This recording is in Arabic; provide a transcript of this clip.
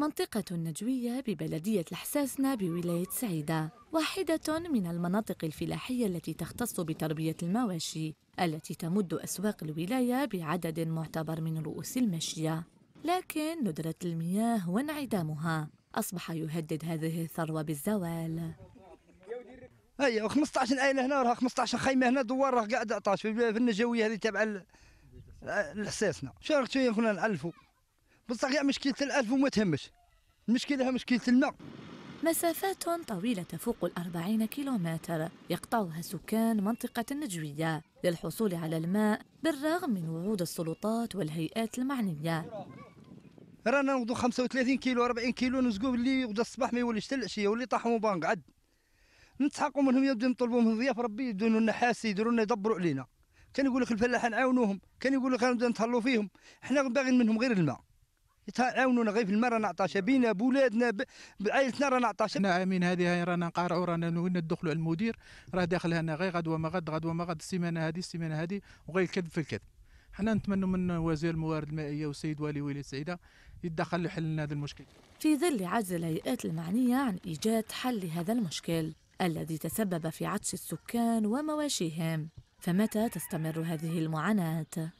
منطقة نجوية ببلدية الحساسنة بولاية سعيدة واحدة من المناطق الفلاحية التي تختص بتربية المواشي التي تمد أسواق الولاية بعدد معتبر من رؤوس المشية لكن ندرة المياه وانعدامها أصبح يهدد هذه الثروة بالزوال هيا 15 عائلة هنا راه 15 خيمة هنا دوار راه قاعد 11 في النجوية هذه تابعة الحساسنة شارك شوية كنا نعلفوا بصح كاع مشكله الالف وما تهمش المشكله مشكله الماء مسافات طويلة تفوق الأربعين كيلومتر يقطعها سكان منطقة النجوية للحصول على الماء بالرغم من وعود السلطات والهيئات المعنية رانا نوضو 35 كيلو 40 كيلو نسقو اللي يغدا الصباح ما يوليش حتى العشيه واللي طاحوا بان قعد نتحقوا منهم يبدو نطلبوا من ضياف ربي يدونوا لنا حاسي يديروا لنا يدبروا علينا كان يقول لك الفلاحه نعاونوهم كان يقول لك نبدا نتهلوا فيهم احنا باغيين منهم غير الماء تعاونونا غير في المرة رانا بينا بولادنا بعائلتنا رانا عطاشة ناعمين هذه رانا نقارعوا رانا وين ندخلوا المدير راه داخل هنا غير غدوه ما غد غدوه ما غد السيمانه هذه السيمانه هذه وغير الكذب في الكذب حنا نتمنوا من وزير الموارد المائيه والسيد والي ولي سعيده يتدخل لحل هذا المشكل في ظل عجز الهيئات المعنيه عن ايجاد حل لهذا المشكل الذي تسبب في عطش السكان ومواشيهم فمتى تستمر هذه المعاناه